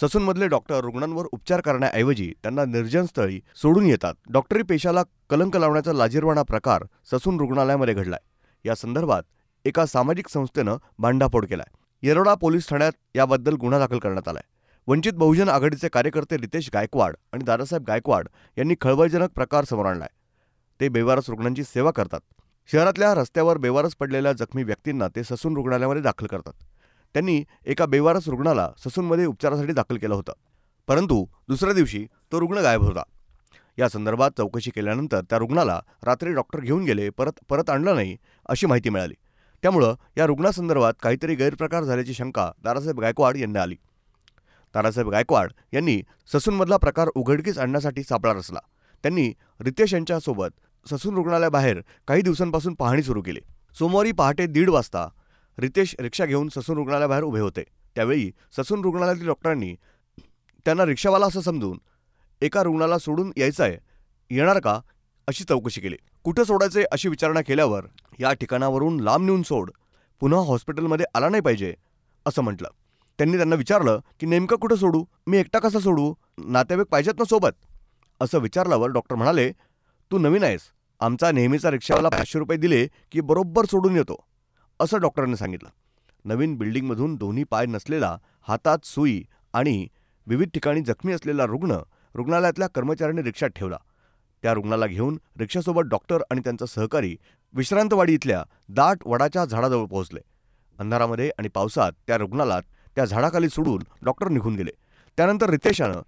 ससूनमधले doctor रुग्णांवर उपचार करण्याऐवजी त्यांना निर्जनस्थळी सोडून येतात डॉक्टरी पेशाला कलंक लावण्याचा लाजीरवाणा प्रकार ससून रुग्णालयामध्ये घडलाय या संदर्भात एका सामाजिक संस्थेनं भांडाफोड केलाय येरोडा पोलीस ठाण्यात याबद्दल गुन्हा दाखल करण्यात आलाय वंचित बहुजन आघाडीचे कार्यकर्ते रितेश गायकवाड आणि दादासाहेब गायकवाड यांनी खळबळजनक प्रकार समोर आणलाय ते बेवारस रुग्णांची सेवा करतात शहरातल्या रस्त्यावर बेवारस पडलेल्या जखमी व्यक्तींना ते ससून रुग्णालयामध्ये दाखल करतात त्यांनी एका बेवारस रुग्णाला ससूनमध्ये उपचारासाठी दाखल केलं होतं परंतु दुसऱ्या दिवशी तो रुग्ण गायब होता या संदर्भात चौकशी केल्यानंतर त्या रुग्णाला रात्री डॉक्टर घेऊन गेले परत परत आणलं नाही अशी माहिती मिळाली त्यामुळं या रुग्णासंदर्भात काहीतरी गैरप्रकार झाल्याची शंका दारासाहेब गायकवाड यांना आली दारासाहेब गायकवाड यांनी ससूनमधला प्रकार उघडकीस आणण्यासाठी सापळा रचला त्यांनी रितेश यांच्यासोबत ससून रुग्णालयाबाहेर काही दिवसांपासून पाहणी सुरू केली सोमवारी पहाटे दीड वाजता रितेश रिक्षा घेऊन ससून रुग्णालयाबाहेर उभे होते त्यावेळी ससून रुग्णालयातील डॉक्टरांनी त्यांना रिक्षावाला असं समजून एका रुग्णाला सोडून यायचं आहे येणार का अशी चौकशी केली कुठं सोडायचे अशी विचारणा केल्यावर या ठिकाणावरून लांब नेऊन सोड पुन्हा हॉस्पिटलमध्ये आला नाही पाहिजे असं म्हटलं त्यांनी त्यांना विचारलं की नेमकं कुठं सोडू मी एकटा कसा सोडू नातेवाईक पाहिजेत ना सोबत असं विचारल्यावर डॉक्टर म्हणाले तू नवीन आहेस आमचा नेहमीचा रिक्षावाला पाचशे रुपये दिले की बरोबर सोडून येतो असं डॉक्टरांनी सांगितलं नवीन बिल्डिंगमधून दोन्ही पाय नसलेला हातात सुई आणि विविध ठिकाणी जखमी असलेला रुग्ण रुग्णालयातल्या कर्मचाऱ्यांनी रिक्षात ठेवला त्या रुग्णाला घेऊन रिक्षासोबत डॉक्टर आणि त्यांचा सहकारी विश्रांतवाडी इथल्या दाट वडाच्या झाडाजवळ पोहोचले अंधारामध्ये आणि पावसात त्या रुग्णालयात त्या झाडाखाली सोडून डॉक्टर निघून गेले त्यानंतर रितेशानं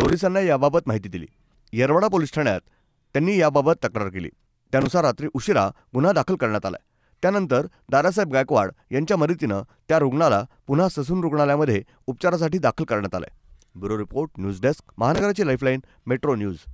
पोलिसांना याबाबत माहिती दिली येरवाडा पोलीस ठाण्यात त्यांनी याबाबत तक्रार केली त्यानुसार रात्री उशिरा गुन्हा दाखल करण्यात आला त्यानंतर दादासाहेब गायकवाड यांच्या मदतीनं त्या रुग्णाला पुन्हा ससून रुग्णालयामध्ये उपचारासाठी दाखल करण्यात आलं ब्युरो रिपोर्ट न्यूज डेस्क महानगराची लाईफलाईन मेट्रो न्यूज